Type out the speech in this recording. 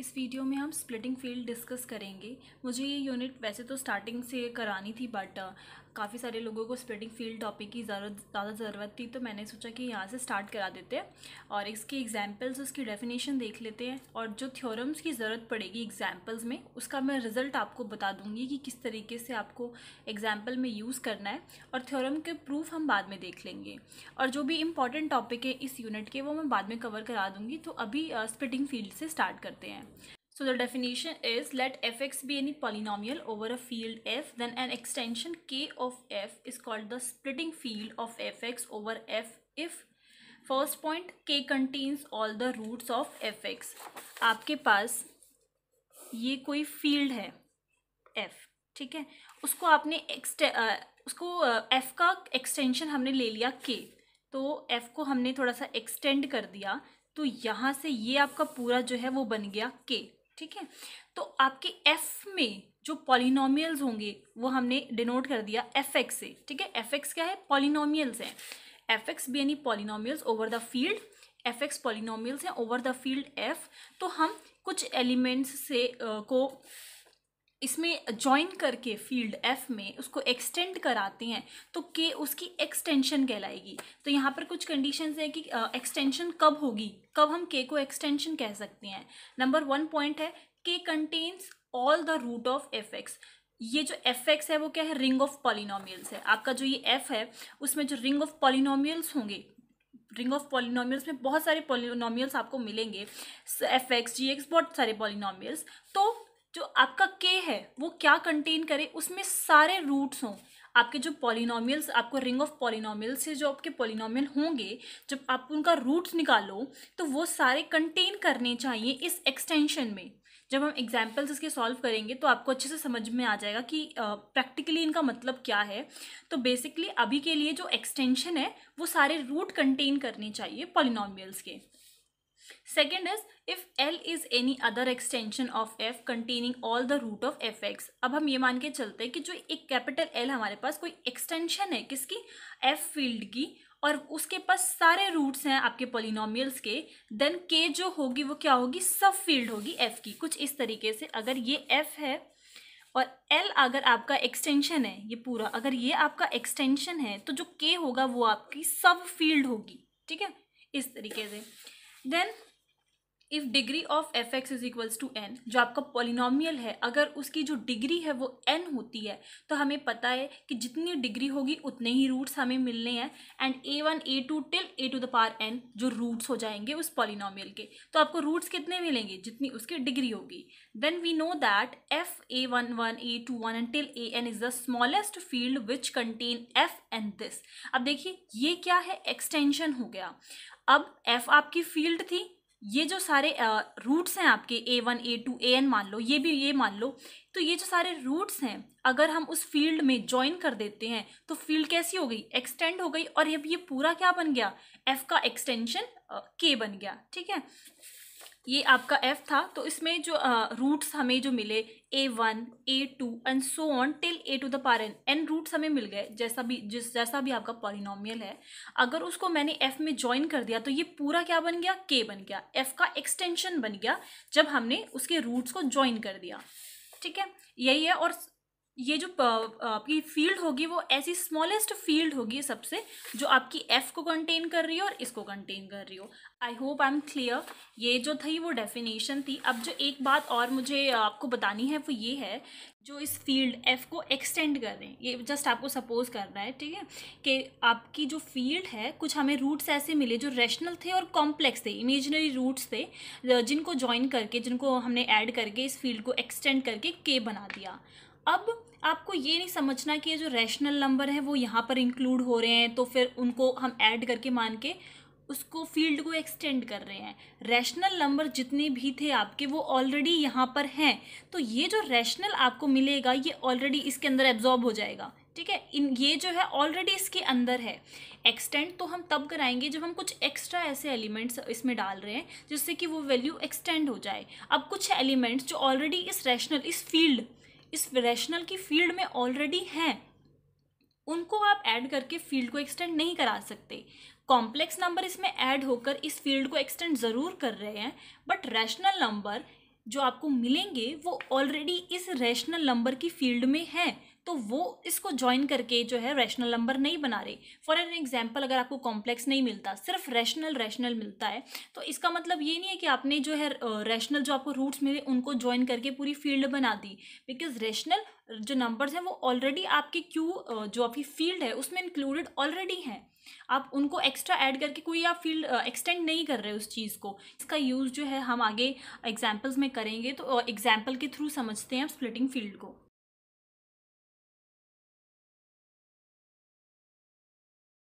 इस वीडियो में हम स्प्लिटिंग फील्ड डिस्कस करेंगे मुझे ये यूनिट वैसे तो स्टार्टिंग से करानी थी बट काफ़ी सारे लोगों को स्प्लिटिंग फील्ड टॉपिक की ज़रूरत ज़्यादा ज़रूरत थी तो मैंने सोचा कि यहाँ से स्टार्ट करा देते हैं और इसकी एग्जाम्पल्स उसकी डेफिनेशन देख लेते हैं और जो थ्योरम्स की ज़रूरत पड़ेगी एग्जाम्पल्स में उसका मैं रिज़ल्ट आपको बता दूँगी कि किस तरीके से आपको एग्जाम्पल में यूज़ करना है और थ्योरम के प्रूफ हम बाद में देख लेंगे और जो भी इंपॉर्टेंट टॉपिक है इस यूनिट के वो मैं बाद में कवर करा दूँगी तो अभी स्प्लिटिंग फील्ड से स्टार्ट करते हैं So the definition is let fx be any polynomial over a field f then an extension k of f is called the splitting field of fx over f if first point k contains all the roots of fx आपके पास ये कोई field है f ठीक है उसको आपने उसको f का एक्सटेंशन हमने ले लिया k तो f को हमने थोड़ा सा एक्सटेंड कर दिया तो यहाँ से ये आपका पूरा जो है वो बन गया के ठीक है तो आपके एफ में जो पॉलिनोमियल्स होंगे वो हमने डिनोट कर दिया एफ एक्स से ठीक है एफ एक्स क्या है पॉलिनोमियल्स हैं एफ एक्स भी यानी polynomials over the field f x polynomials हैं ओवर द फील्ड एफ तो हम कुछ एलिमेंट्स से uh, को इसमें ज्वाइन करके फील्ड एफ में उसको एक्सटेंड कराते हैं तो के उसकी एक्सटेंशन कहलाएगी तो यहाँ पर कुछ कंडीशन है कि एक्सटेंशन कब होगी कब हम के को एक्सटेंशन कह सकते हैं नंबर वन पॉइंट है K contains all the root of f x ये जो एफ एक्स है वो क्या है रिंग ऑफ पॉलिनोमियल्स है आपका जो ये एफ है उसमें जो रिंग ऑफ पॉलिनोमियल्स होंगे रिंग ऑफ पॉलिनोमियल्स में बहुत सारे पॉलिनोमियल्स आपको मिलेंगे एफ एक्स जी एक्स बहुत सारे पॉलिनोमियल्स तो जो आपका के है वो क्या कंटेन करे उसमें सारे रूट्स हों आपके जो पॉलिनोमियल्स आपको रिंग ऑफ पॉलिनॉमियल से जो आपके पॉलिनोमियल होंगे जब आप उनका रूट्स निकालो तो वो सारे कंटेन करने चाहिए इस एक्सटेंशन में जब हम एग्जाम्पल्स इसके सॉल्व करेंगे तो आपको अच्छे से समझ में आ जाएगा कि प्रैक्टिकली इनका मतलब क्या है तो बेसिकली अभी के लिए जो एक्सटेंशन है वो सारे रूट कंटेन करने चाहिए पॉलिनोमियल्स के second is if L is any other extension of f containing all the root of f x अब हम ये मान के चलते हैं कि जो एक कैपिटल एल हमारे पास कोई एक्सटेंशन है किसकी एफ फील्ड की और उसके पास सारे रूट्स हैं आपके पोलिनोमियल्स के देन के जो होगी वो क्या होगी सब फील्ड होगी एफ की कुछ इस तरीके से अगर ये एफ है और एल अगर आपका एक्सटेंशन है ये पूरा अगर ये आपका एक्सटेंशन है तो जो के होगा वो आपकी सब फील्ड होगी ठीक है इस तरीके से Then if degree of f x is equals to n जो आपका पॉलिनोमियल है अगर उसकी जो डिग्री है वो एन होती है तो हमें पता है कि जितनी डिग्री होगी उतने ही रूट्स हमें मिलने हैं and a one a two till a to the power n जो रूट्स हो जाएंगे उस पॉलिनॉमियल के तो आपको रूट्स कितने मिलेंगे जितनी उसकी डिग्री होगी then we know that f a one one a two one and till a n is the smallest field which contain f and this अब देखिए ये क्या है एक्सटेंशन हो गया अब एफ आपकी फील्ड थी ये जो सारे रूट्स हैं आपके a one a two a n मान लो ये भी ये मान लो तो ये जो सारे रूट्स हैं अगर हम उस फील्ड में ज्वाइन कर देते हैं तो फील्ड कैसी हो गई एक्सटेंड हो गई और अब ये पूरा क्या बन गया एफ का एक्सटेंशन के बन गया ठीक है ये आपका एफ था तो इसमें जो रूट्स uh, हमें जो मिले a one a two and so on till a to the power n n roots हमें मिल गए जैसा भी जिस जैसा भी आपका पॉलिनोमियल है अगर उसको मैंने एफ में ज्वाइन कर दिया तो ये पूरा क्या बन गया के बन गया एफ का एक्सटेंशन बन गया जब हमने उसके रूट्स को ज्वाइन कर दिया ठीक है यही है और ये जो आपकी फील्ड होगी वो ऐसी स्मॉलेस्ट फील्ड होगी सबसे जो आपकी एफ को कंटेन कर रही हो और इसको कंटेन कर रही हो I hope I am clear ये जो थी वो डेफिनेशन थी अब जो एक बात और मुझे आपको बतानी है वो ये है जो इस फील्ड एफ को एक्सटेंड कर रहे हैं ये जस्ट आपको सपोज कर रहा है ठीक है कि आपकी जो फील्ड है कुछ हमें रूट्स ऐसे मिले जो रैशनल थे और कॉम्प्लेक्स थे इमेजनरी रूट्स थे जिनको ज्वाइन करके जिनको हमने ऐड करके इस फील्ड को एक्सटेंड करके के बना दिया अब आपको ये नहीं समझना कि ये जो रैशनल नंबर है वो यहाँ पर इंक्लूड हो रहे हैं तो फिर उनको हम ऐड करके मान के उसको फील्ड को एक्सटेंड कर रहे हैं रैशनल नंबर जितने भी थे आपके वो ऑलरेडी यहाँ पर हैं तो ये जो रैशनल आपको मिलेगा ये ऑलरेडी इसके अंदर एब्जॉर्ब हो जाएगा ठीक है इन ये जो है ऑलरेडी इसके अंदर है एक्सटेंड तो हम तब कराएंगे जब हम कुछ एक्स्ट्रा ऐसे एलिमेंट्स इसमें डाल रहे हैं जिससे कि वो वैल्यू एक्सटेंड हो जाए अब कुछ एलिमेंट्स जो ऑलरेडी इस रैशनल इस फील्ड इस रैशनल की फील्ड में ऑलरेडी हैं उनको आप ऐड करके फील्ड को एक्सटेंड नहीं करा सकते कॉम्प्लेक्स नंबर इसमें ऐड होकर इस फील्ड को एक्सटेंड ज़रूर कर रहे हैं बट रैशनल नंबर जो आपको मिलेंगे वो ऑलरेडी इस रैशनल नंबर की फील्ड में है तो वो इसको ज्वाइन करके जो है रैशनल नंबर नहीं बना रहे फॉर एन एग्जाम्पल अगर आपको कॉम्प्लेक्स नहीं मिलता सिर्फ रैशनल रैशनल मिलता है तो इसका मतलब ये नहीं है कि आपने जो है रैशनल जो आपको रूट्स मिले उनको ज्वाइन करके पूरी फील्ड बना दी बिकॉज रैशनल जो नंबर्स हैं वो ऑलरेडी आपके क्यू जो आपकी फील्ड है उसमें इंक्लूडेड ऑलरेडी हैं आप उनको एक्स्ट्रा ऐड करके कोई आप फील्ड एक्सटेंड नहीं कर रहे उस चीज़ को इसका यूज़ जो है हम आगे एग्जाम्पल्स में करेंगे तो एग्जाम्पल के थ्रू समझते हैं हम स्प्लिटिंग फील्ड को